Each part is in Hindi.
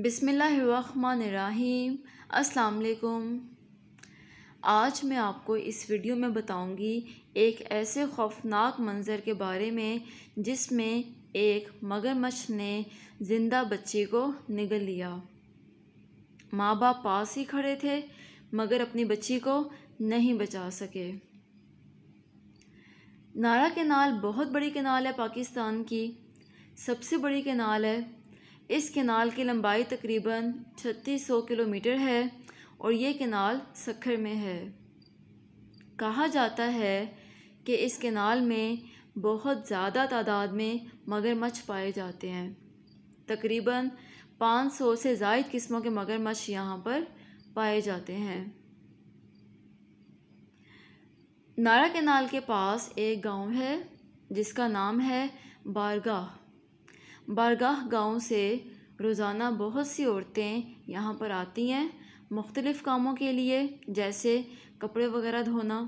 बिसमीम् असलकुम आज मैं आपको इस वीडियो में बताऊंगी एक ऐसे खौफनाक मंज़र के बारे में जिसमें एक मगरमच्छ ने ज़िंदा बच्चे को निगल लिया माँ बाप पास ही खड़े थे मगर अपनी बच्ची को नहीं बचा सके नारा केनाल बहुत बड़ी केनाल है पाकिस्तान की सबसे बड़ी केनाल है इस किनाल की लंबाई तकरीबन 3600 किलोमीटर है और ये केनाल सखर में है कहा जाता है कि इस केनाल में बहुत ज़्यादा तादाद में मगरमच्छ पाए जाते हैं तकरीबन 500 से जायद किस्मों के मगरमच्छ यहाँ पर पाए जाते हैं नारा केनाल के पास एक गांव है जिसका नाम है बारगाह बारगाह गांव से रोज़ाना बहुत सी औरतें यहाँ पर आती हैं मुख्तलिफ़ कामों के लिए जैसे कपड़े वगैरह धोना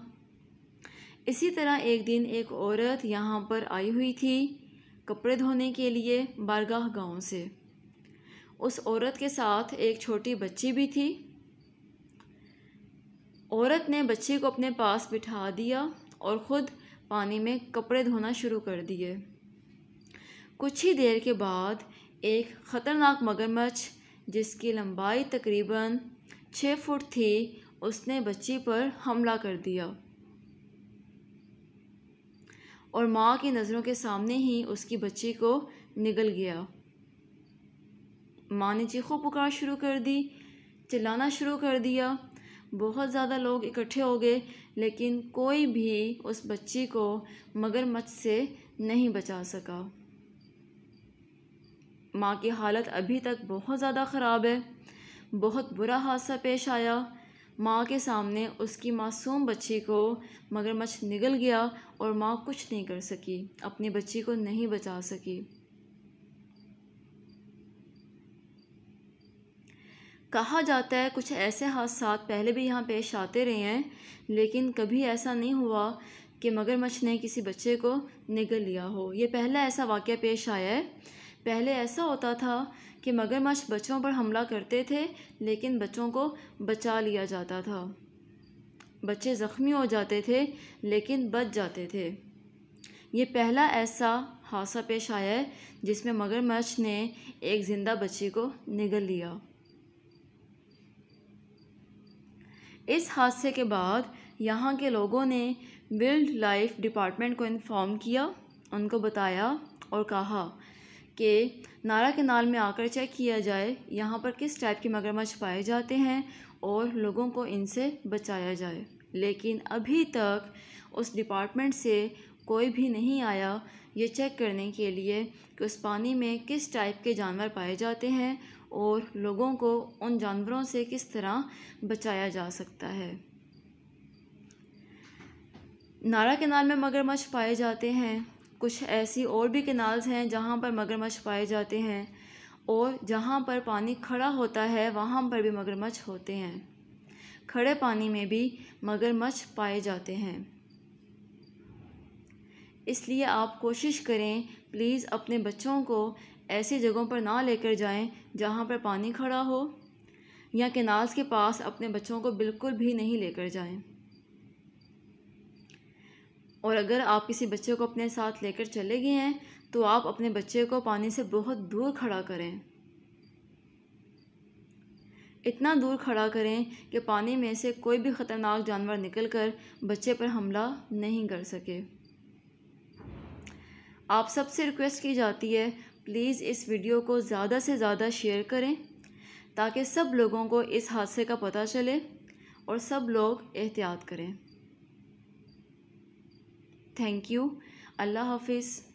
इसी तरह एक दिन एक औरत यहाँ पर आई हुई थी कपड़े धोने के लिए बारगाह गांव से उस औरत के साथ एक छोटी बच्ची भी थी औरत ने बच्ची को अपने पास बिठा दिया और ख़ुद पानी में कपड़े धोना शुरू कर दिए कुछ ही देर के बाद एक ख़तरनाक मगरमच्छ जिसकी लंबाई तकरीबन छः फुट थी उसने बच्ची पर हमला कर दिया और माँ की नज़रों के सामने ही उसकी बच्ची को निगल गया माँ ने चीखों पुकार शुरू कर दी चिल्लाना शुरू कर दिया बहुत ज़्यादा लोग इकट्ठे हो गए लेकिन कोई भी उस बच्ची को मगरमच्छ से नहीं बचा सका माँ की हालत अभी तक बहुत ज़्यादा ख़राब है बहुत बुरा हादसा पेश आया माँ के सामने उसकी मासूम बच्ची को मगरमच्छ निगल गया और माँ कुछ नहीं कर सकी अपनी बच्ची को नहीं बचा सकी कहा जाता है कुछ ऐसे हादसा पहले भी यहाँ पेश आते रहे हैं लेकिन कभी ऐसा नहीं हुआ कि मगरमच्छ ने किसी बच्चे को निगल लिया हो ये पहला ऐसा वाक़ पेश आया है पहले ऐसा होता था कि मगरमच्छ बच्चों पर हमला करते थे लेकिन बच्चों को बचा लिया जाता था बच्चे ज़ख्मी हो जाते थे लेकिन बच जाते थे ये पहला ऐसा हादसा पेश आया है जिसमें मगरमच्छ ने एक ज़िंदा बच्चे को निगल लिया इस हादसे के बाद यहाँ के लोगों ने विल्ड लाइफ डिपार्टमेंट को इन्फॉर्म किया उनको बताया और कहा के नारा केनाल में आकर चेक किया जाए यहाँ पर किस टाइप के मगरमच्छ पाए जाते हैं और लोगों को इनसे बचाया जाए लेकिन अभी तक उस डिपार्टमेंट से कोई भी नहीं आया ये चेक करने के लिए कि उस पानी में किस टाइप के जानवर पाए जाते हैं और लोगों को उन जानवरों से किस तरह बचाया जा सकता है नारा केनाल में मगरमच्छ पाए जाते हैं कुछ ऐसी और भी केनाल्स हैं जहाँ पर मगरमच्छ पाए जाते हैं और जहाँ पर पानी खड़ा होता है वहाँ पर भी मगरमच्छ होते हैं खड़े पानी में भी मगरमच्छ पाए जाते हैं इसलिए आप कोशिश करें प्लीज़ अपने बच्चों को ऐसी जगहों पर ना लेकर जाएं जहाँ पर पानी खड़ा हो या केनाल्स के पास अपने बच्चों को बिल्कुल भी नहीं लेकर जाएं और अगर आप किसी बच्चे को अपने साथ लेकर चले गए हैं तो आप अपने बच्चे को पानी से बहुत दूर खड़ा करें इतना दूर खड़ा करें कि पानी में से कोई भी ख़तरनाक जानवर निकल कर बच्चे पर हमला नहीं कर सके आप सब से रिक्वेस्ट की जाती है प्लीज़ इस वीडियो को ज़्यादा से ज़्यादा शेयर करें ताकि सब लोगों को इस हादसे का पता चले और सब लोग एहतियात करें थैंक यू अल्लाह हाफिज़